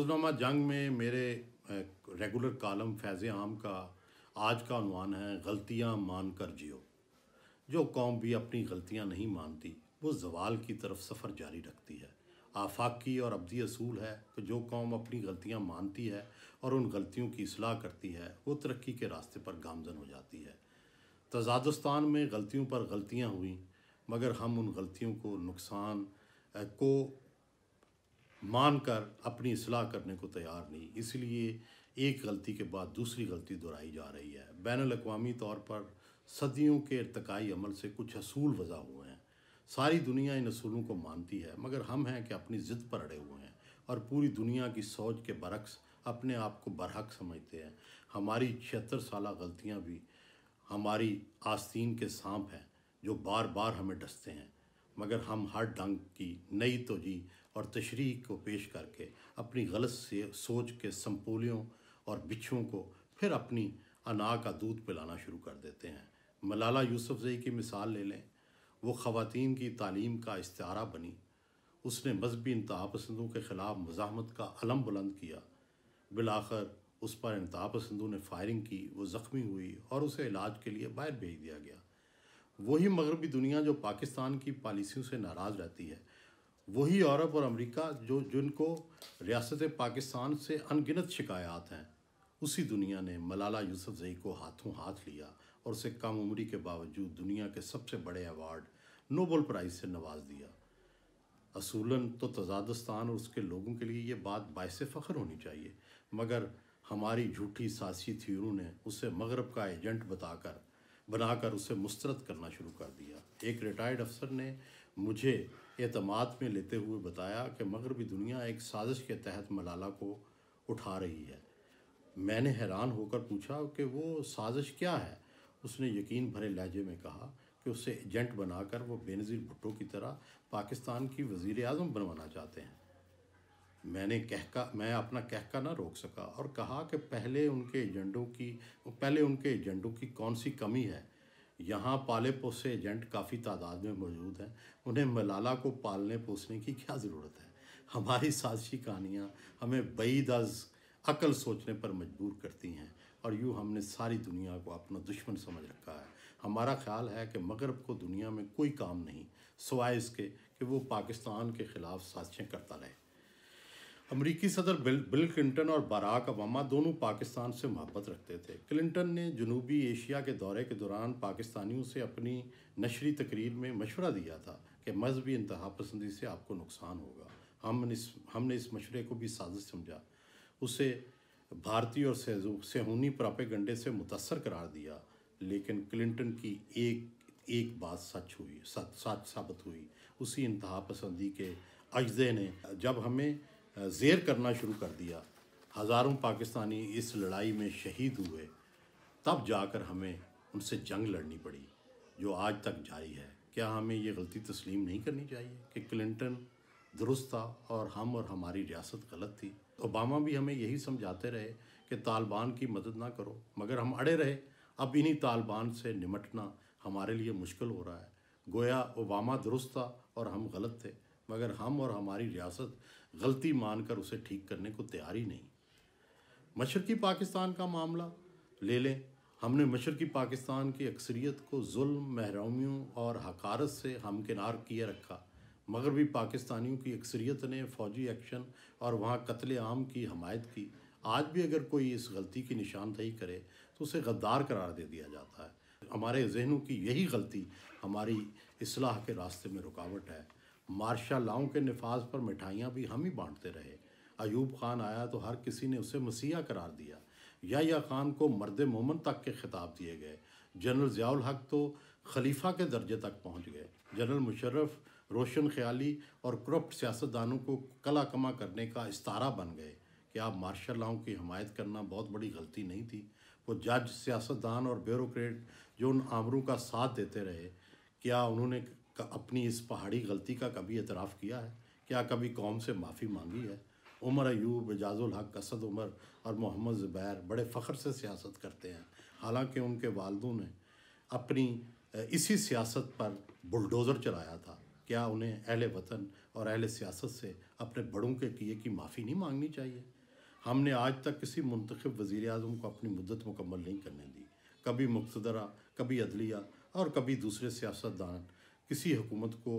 रोज़नामा जंग में मेरे रेगुलर कॉलम फैज़ आम का आज का अनवान है गलतियाँ मान कर जियो जो कौम भी अपनी गलतियाँ नहीं मानती वो जवाल की तरफ सफ़र जारी रखती है आफाकी और अबदी असूल है कि जो कौम अपनी गलतियाँ मानती है और उन गलतियों की असलाह करती है वो तरक्की के रास्ते पर गामजन हो जाती है तजादस्तान में गलतियों पर गलतियाँ हुई मगर हम उन गलतियों को नुकसान को मानकर अपनी सलाह करने को तैयार नहीं इसलिए एक गलती के बाद दूसरी गलती दोहराई जा रही है बैन अवी तौर पर सदियों के इरतकई अमल से कुछ असूल वज़ा हुए हैं सारी दुनिया इन असूलों को मानती है मगर हम हैं कि अपनी ज़िद पर अड़े हुए हैं और पूरी दुनिया की सोच के बरक्स अपने आप को बरहक समझते हैं हमारी छिहत्तर साल गलतियाँ भी हमारी आस्तीन के सांप हैं जो बार बार हमें डसते हैं मगर हम हर ढंग की नई तोजी और तशरी को पेश करके अपनी गलत से सोच के संपोलियों और बिच्छुओं को फिर अपनी अना का दूध पिलाना शुरू कर देते हैं मलाला जई की मिसाल ले लें वो ख़वान की तालीम का इस्तारा बनी उसने मजहबी इंतहा पसंदों के ख़िलाफ़ मजामत का अलम बुलंद किया बिलाखर उस पर इंतहा पसंदों ने फायरिंग की वो ज़ख्मी हुई और उसे इलाज के लिए बाहर भेज दिया गया वही मगरबी दुनिया जो पाकिस्तान की पॉलिसियों से नाराज़ रहती है वही यूरोप और अमेरिका जो जिनको रियासत पाकिस्तान से अनगिनत शिकायात हैं उसी दुनिया ने मलाला यूसुफजई को हाथों हाथ लिया और उसे कम उम्री के बावजूद दुनिया के सबसे बड़े अवार्ड नोबल प्राइज़ से नवाज दिया असूलन तो तजादस्तान और उसके लोगों के लिए ये बात बायस फ़ख्र होनी चाहिए मगर हमारी झूठी सासी थ्योरों ने उसे मगरब का एजेंट बताकर बनाकर उसे मुस्तरद करना शुरू कर दिया एक रिटायर्ड अफसर ने मुझे अतमाद में लेते हुए बताया कि मगरबी दुनिया एक साजिश के तहत मलाला को उठा रही है मैंने हैरान होकर पूछा कि वो साजिश क्या है उसने यकीन भरे लहजे में कहा कि उसे एजेंट बनाकर वो बेनज़ीर भुट्टो की तरह पाकिस्तान की वज़ी अजम बनवाना चाहते हैं मैंने कहका मैं अपना कहका ना रोक सका और कहा कि पहले उनके एजेंडों की पहले उनके एजेंडों की कौन सी कमी है यहाँ पाले पोसे एजेंट काफ़ी तादाद में मौजूद हैं उन्हें मलाला को पालने पोसने की क्या ज़रूरत है हमारी साजिशी कहानियाँ हमें बईदज अकल सोचने पर मजबूर करती हैं और यूँ हमने सारी दुनिया को अपना दुश्मन समझ रखा है हमारा ख्याल है कि मगरब को दुनिया में कोई काम नहीं सवाए इसके कि वो पाकिस्तान के ख़िलाफ़ साजिशें करता रहे अमरीकी सदर बिल बिल क्लिंटन और बराक ओबामा दोनों पाकिस्तान से मोहब्बत रखते थे क्लिंटन ने जनूबी एशिया के दौरे के दौरान पाकिस्तानियों से अपनी नशरी तकरीर में मशवरा दिया था कि मजहबी इंतहा पसंदी से आपको नुकसान होगा हम इस हमने इस मशरे को भी साजिश समझा उसे भारतीय और सेहूनी गंडे से मुतासर करार दिया लेकिन क्लिंटन की एक एक बात सच हुई सच साबित हुई उसी इंतहा पसंदी के अजदे ने जब हमें जेर करना शुरू कर दिया हज़ारों पाकिस्तानी इस लड़ाई में शहीद हुए तब जाकर हमें उनसे जंग लड़नी पड़ी जो आज तक जारी है क्या हमें ये गलती तस्लीम नहीं करनी चाहिए कि क्लिंटन दुरुस्त था और हम और हमारी रियासत गलत थी ओबामा भी हमें यही समझाते रहे कि तालिबान की मदद ना करो मगर हम अड़े रहे अब इन्हीं तालिबान से निमटना हमारे लिए मुश्किल हो रहा है गोया ओबामा दुरुस्त था और हम गलत थे मगर हम और हमारी रियासत गलती मानकर उसे ठीक करने को तैयार ही नहीं मशरकी पाकिस्तान का मामला ले लें हमने मशरकी पाकिस्तान की अक्सरियत को जुल्म महरूमियों और हकारत से हमकिनार किए रखा मगरबी पाकिस्तानियों की अक्सरियत ने फ़ौजी एक्शन और वहाँ कत्ल आम की हमायत की आज भी अगर कोई इस गलती की निशानदही करे तो उसे गद्दार करार दे दिया जाता है हमारे जहनों की यही गलती हमारी असलाह के रास्ते में रुकावट है मार्शालाओं के नफाज पर मिठाइयाँ भी हम ही बांटते रहे अयूब खान आया तो हर किसी ने उसे मसीहा करार दिया या खान को मर्द मोमन तक के खिताब दिए गए जनरल ज़ियाउल हक तो खलीफा के दर्जे तक पहुँच गए जनरल मुशर्रफ रोशन ख्याली और करप्ट सियासतदानों को कला कमा करने का इस्तारा बन गए क्या आप मार्शल लॉ की हमायत करना बहुत बड़ी गलती नहीं थी वो जज सियासतदान और ब्यूरोक्रेट जो उन आमरों का साथ देते रहे क्या उन्होंने अपनी इस पहाड़ी गलती का कभी इतराफ़ किया है क्या कभी कौम से माफ़ी मांगी है उमर अयूब एजाज़ुल हक असद उमर और मोहम्मद ज़ुबैर बड़े फ़ख्र से सियासत करते हैं हालांकि उनके वालदों ने अपनी इसी सियासत पर बुलडोज़र चलाया था क्या उन्हें अहल वतन और अहल सियासत से अपने बड़ों के किए की माफ़ी नहीं मांगनी चाहिए हमने आज तक किसी मंतखब वज़ी अजम को अपनी मुद्दत मुकम्मल नहीं करने दी कभी मुख्तरा कभी अदलिया और कभी दूसरे सियासतदान किसी हुकूमत को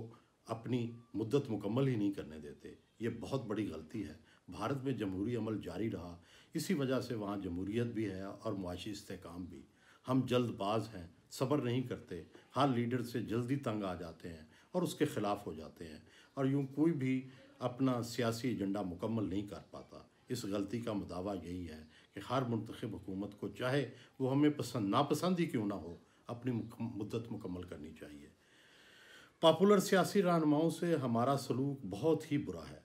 अपनी मुद्दत मुकम्मल ही नहीं करने देते ये बहुत बड़ी गलती है भारत में जमहूरी अमल जारी रहा इसी वजह से वहाँ जमहूरीत भी है और मुआशी इसकाम भी हम जल्दबाज हैं सब्र नहीं करते हर लीडर से जल्दी तंग आ जाते हैं और उसके ख़िलाफ़ हो जाते हैं और यूँ कोई भी अपना सियासी एजेंडा मुकम्मल नहीं कर पाता इस गलती का मदावा यही है कि हर मंतखब हुकूमत को चाहे वो हमें पसंद नापसंद ही क्यों ना हो अपनी मुद्दत मुकम्मल करनी चाहिए पॉपुलर सियासी रहनुमाओं से हमारा सलूक बहुत ही बुरा है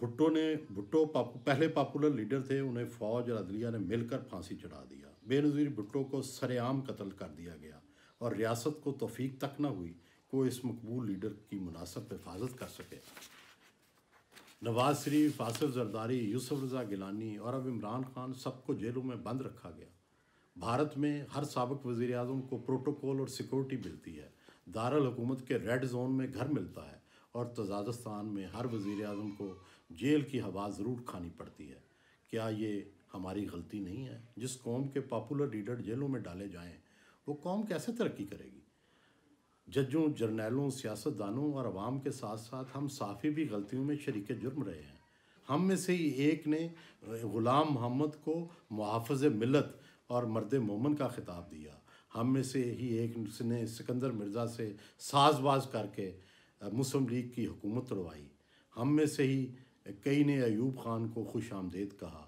भुट्टो ने भुट्टो पहले पॉपुलर लीडर थे उन्हें फौज और अदलिया ने मिलकर फांसी चढ़ा दिया बेनज़ीर भुट्टो को सरेआम कत्ल कर दिया गया और रियासत को तोफीक तक न हुई को इस मकबूल लीडर की मुनासब हिफाजत कर सके नवाज शरीफ आसिफ जरदारी यूसुफ रजा गिलानी और अब इमरान खान सबको जेलों में बंद रखा गया भारत में हर सबक वज़ी अजम को प्रोटोकॉल और सिक्योरिटी मिलती है दारुल हुकूमत के रेड जोन में घर मिलता है और तजादस्तान में हर वज़ी अजम को जेल की हवा ज़रूर खानी पड़ती है क्या ये हमारी गलती नहीं है जिस कौम के पॉपुलर लीडर जेलों में डाले जाएँ वो कौम कैसे तरक्की करेगी जजों जर्नैलों सियासतदानों और आवाम के साथ साथ हम साफ़ी भी गलतियों में शरीक जुर्म रहे हैं हम में से ही एक ने ग़ुलाम मोहम्मद को मुहाफ़ मिलत और मर्द मोमन का खिताब दिया हम में से ही एक ने सिकंदर मिर्ज़ा से साजबाज करके मुस्लिम लीग की हुकूमत तोड़वाई हम में से ही कई ने अयूब खान को खुश आमदेद कहा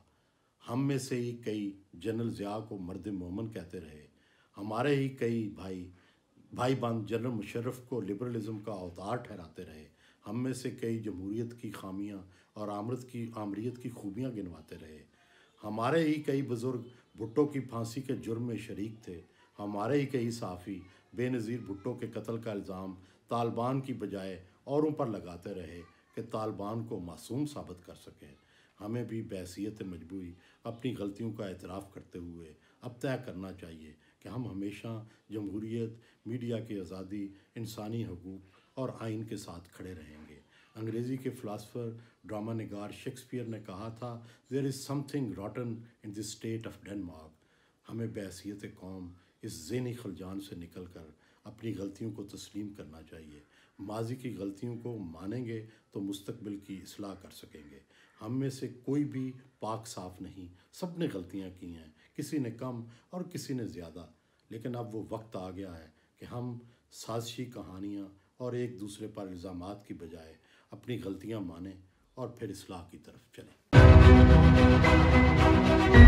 हम में से ही कई जनरल ज़िया को मर्द मोमन कहते रहे हमारे ही कई भाई भाई बंद जनरल मुशर्रफ को लिबरलिज्म का अवतार ठहराते रहे हम में से कई जमहूरीत की खामियां और आमृत की आमरीत की खूबियां गिनवाते रहे हमारे ही कई बुज़ुर्ग भुट्टो की फांसी के जुर्म में शरीक थे हमारे ही कई साफ़ी बेनज़ीर भुट्टो के कत्ल का इल्ज़ाम तालिबान की बजाय औरों पर लगाते रहे कि तालिबान को मासूम साबित कर सकें हमें भी बहसीत मजबूरी अपनी गलतियों का एतराफ़ करते हुए अब तय करना चाहिए कि हम हमेशा जमहूरीत मीडिया की आज़ादी इंसानी हकूक़ और आइन के साथ खड़े रहेंगे अंग्रेज़ी के फ़िलासफ़र ड्रामा नगार शेक्सपियर ने कहा था there is something rotten in the state of Denmark हमें बहसीत कौम इस जहनी खलजान से निकल कर अपनी गलतियों को तस्लीम करना चाहिए माजी की गलतियों को मानेंगे तो मुस्तबिल की असलाह कर सकेंगे हम में से कोई भी पाक साफ नहीं सब ने गलतियाँ की हैं किसी ने कम और किसी ने ज़्यादा लेकिन अब वो वक्त आ गया है कि हम साजिशी कहानियाँ और एक दूसरे पर इल्ज़ाम की बजाय अपनी गलतियाँ माने और फिर इसलाह की तरफ चलें